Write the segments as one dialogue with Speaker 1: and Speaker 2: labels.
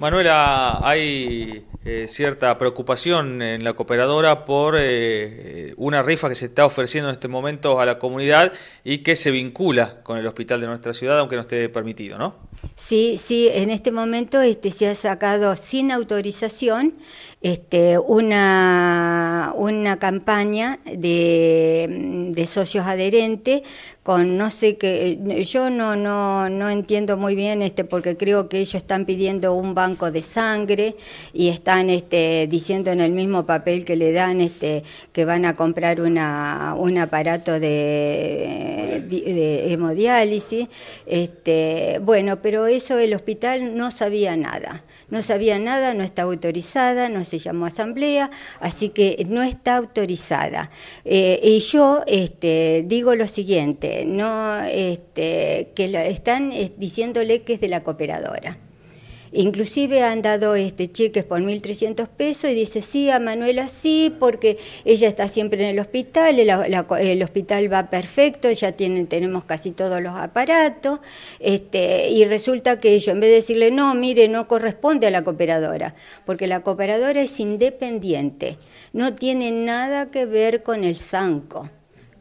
Speaker 1: Manuela, hay eh, cierta preocupación en la cooperadora por eh, eh, una rifa que se está ofreciendo en este momento a la comunidad y que se vincula con el hospital de nuestra ciudad, aunque no esté permitido, ¿no?
Speaker 2: Sí, sí, en este momento este, se ha sacado sin autorización este, una, una campaña de, de, socios adherentes con no sé qué, yo no, no, no entiendo muy bien este, porque creo que ellos están pidiendo un banco de sangre y están este, diciendo en el mismo papel que le dan este, que van a comprar una, un aparato de, de hemodiálisis. Este, bueno, pero eso el hospital no sabía nada, no sabía nada, no está autorizada, no se llamó asamblea, así que no está autorizada. Eh, y yo este, digo lo siguiente, no, este, que están eh, diciéndole que es de la cooperadora. Inclusive han dado este cheques por 1.300 pesos y dice, sí, a Manuela sí, porque ella está siempre en el hospital, el, hospital va perfecto, ya tienen, tenemos casi todos los aparatos, este, y resulta que ellos, en vez de decirle, no, mire, no corresponde a la cooperadora, porque la cooperadora es independiente, no tiene nada que ver con el SANCO,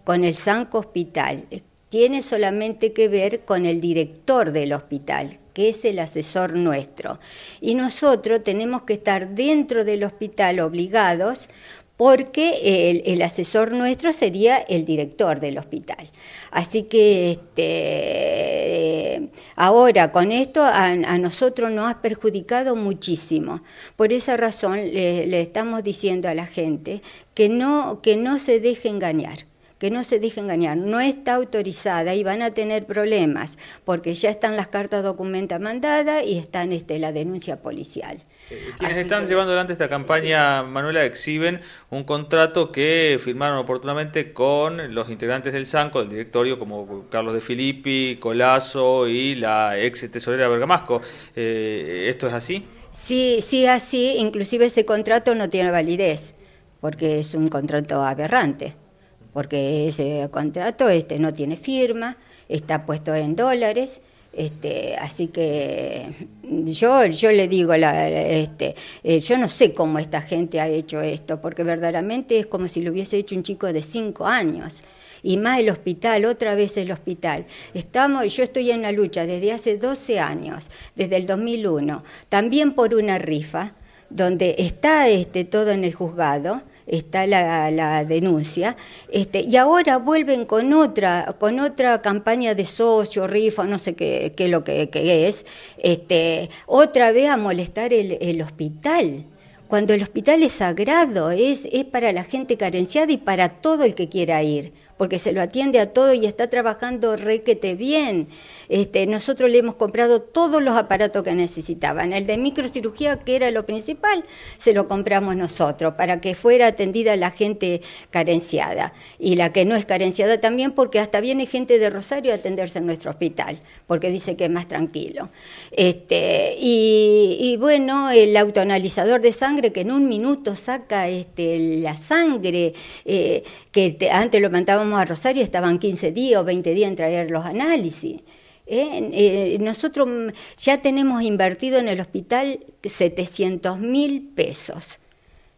Speaker 2: con el SANCO Hospital tiene solamente que ver con el director del hospital, que es el asesor nuestro. Y nosotros tenemos que estar dentro del hospital obligados porque el, asesor nuestro sería el director del hospital. Así que este, ahora con esto a, nosotros nos ha perjudicado muchísimo. Por esa razón le, estamos diciendo a la gente que no, que no se deje engañar que no se deje engañar, no está autorizada y van a tener problemas, porque ya están las cartas documenta mandadas y están este, la denuncia
Speaker 1: policial. Eh, quienes están llevando adelante esta campaña, Manuela, exhiben un contrato que firmaron oportunamente con los integrantes del SANCO, del directorio, como Carlos de Filippi, Colazo y la ex tesorera Bergamasco. Eh, ¿Esto es así?
Speaker 2: Sí, sí, así. Inclusive ese contrato no tiene validez, porque es un contrato aberrante porque ese contrato este, no tiene firma, está puesto en dólares. Este, así que yo, yo le digo, la, este, eh, yo no sé cómo esta gente ha hecho esto, porque verdaderamente es como si lo hubiese hecho un chico de cinco años. Y más el hospital, otra vez el hospital. Estamos, yo estoy en la lucha desde hace 12 años, desde el 2001, también por una rifa, donde está este, todo en el juzgado está la, denuncia, este, y ahora vuelven con otra, con otra campaña de socio, rifa, no sé qué, qué es lo que, es, este, otra vez a molestar el, el hospital cuando el hospital es sagrado, es, es para la gente carenciada y para todo el que quiera ir porque se lo atiende a todo y está trabajando requete bien. Este, nosotros le hemos comprado todos los aparatos que necesitaban. El de microcirugía, que era lo principal, se lo compramos nosotros para que fuera atendida la gente carenciada y la que no es carenciada también, porque hasta viene gente de Rosario a atenderse en nuestro hospital, porque dice que es más tranquilo. Este, y, bueno, el autoanalizador de sangre que en un minuto saca este, la sangre, eh, que antes lo mandábamos a Rosario estaban 15 días o 20 días en traer los análisis. ¿Eh? Eh, nosotros ya tenemos invertido en el hospital 700 mil pesos.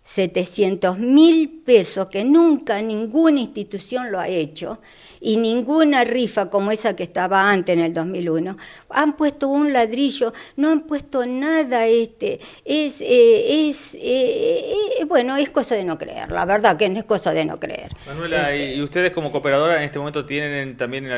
Speaker 2: 700 mil pesos que nunca ninguna institución lo ha hecho y ninguna rifa como esa que estaba antes en el 2001. Han puesto un ladrillo, no han puesto nada este. Es, eh, es eh, eh, bueno, es cosa de no creer, la verdad que no es cosa de no creer.
Speaker 1: Manuela, este, ¿y ustedes como cooperadora en este momento tienen también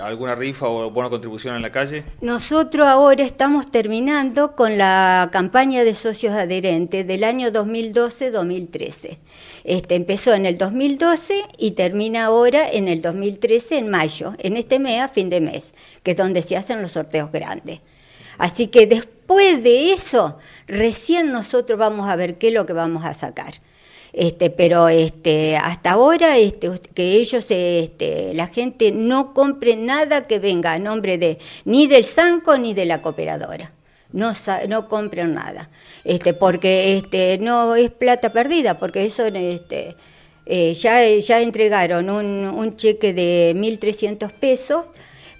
Speaker 1: alguna rifa o buena contribución en la calle?
Speaker 2: Nosotros ahora estamos terminando con la campaña de socios adherentes del año 2012 2013. Este, empezó en el 2012 y termina ahora en el 2013, en mayo, en este mes, a fin de mes, que es donde se hacen los sorteos grandes. Así que después de eso, recién nosotros vamos a ver qué es lo que vamos a sacar. Este, pero este, hasta ahora este, que ellos, este, la gente no compre nada que venga a nombre de ni del Sanco ni de la cooperadora no, no compren nada, este, porque este, no es plata perdida, porque eso este, eh, ya, entregaron un, un cheque de 1.300 pesos,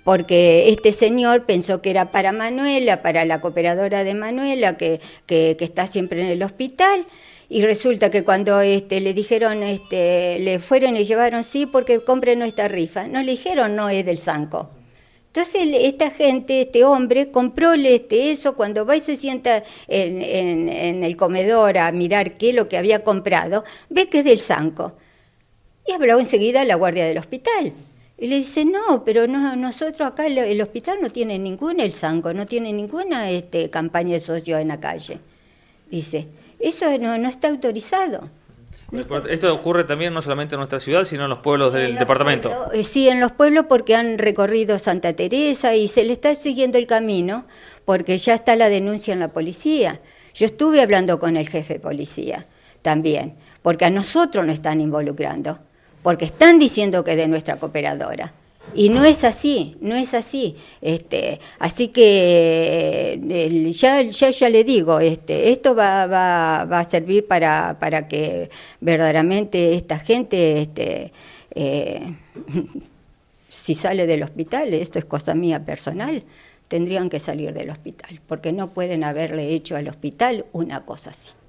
Speaker 2: porque este señor pensó que era para Manuela, para la cooperadora de Manuela, que, que, está siempre en el hospital, y resulta que cuando este, le dijeron, este, le fueron y llevaron, sí, porque compren nuestra rifa, no le dijeron, no es del Sanco. Entonces esta gente, este hombre, compróle este eso, cuando va y se sienta en, en, el comedor a mirar qué es lo que había comprado, ve que es del Sanco. Y habló enseguida a la guardia del hospital. Y le dice, no, pero no, nosotros acá el hospital no tiene ningún el Sanco, no tiene ninguna este, campaña de socios en la calle. Dice, eso no, no está autorizado.
Speaker 1: Esto ocurre también no solamente en nuestra ciudad, sino en los pueblos del departamento.
Speaker 2: Eh, sí, en los pueblos porque han recorrido Santa Teresa y se le está siguiendo el camino porque ya está la denuncia en la policía. Yo estuve hablando con el jefe de policía también, porque a nosotros nos están involucrando, porque están diciendo que es de nuestra cooperadora. Y no es así, no es así. Este, así que eh, ya, ya, le digo, este, esto va, va, va a servir para, para que verdaderamente esta gente, este, eh, si sale del hospital, esto es cosa mía personal, tendrían que salir del hospital, porque no pueden haberle hecho al hospital una cosa así.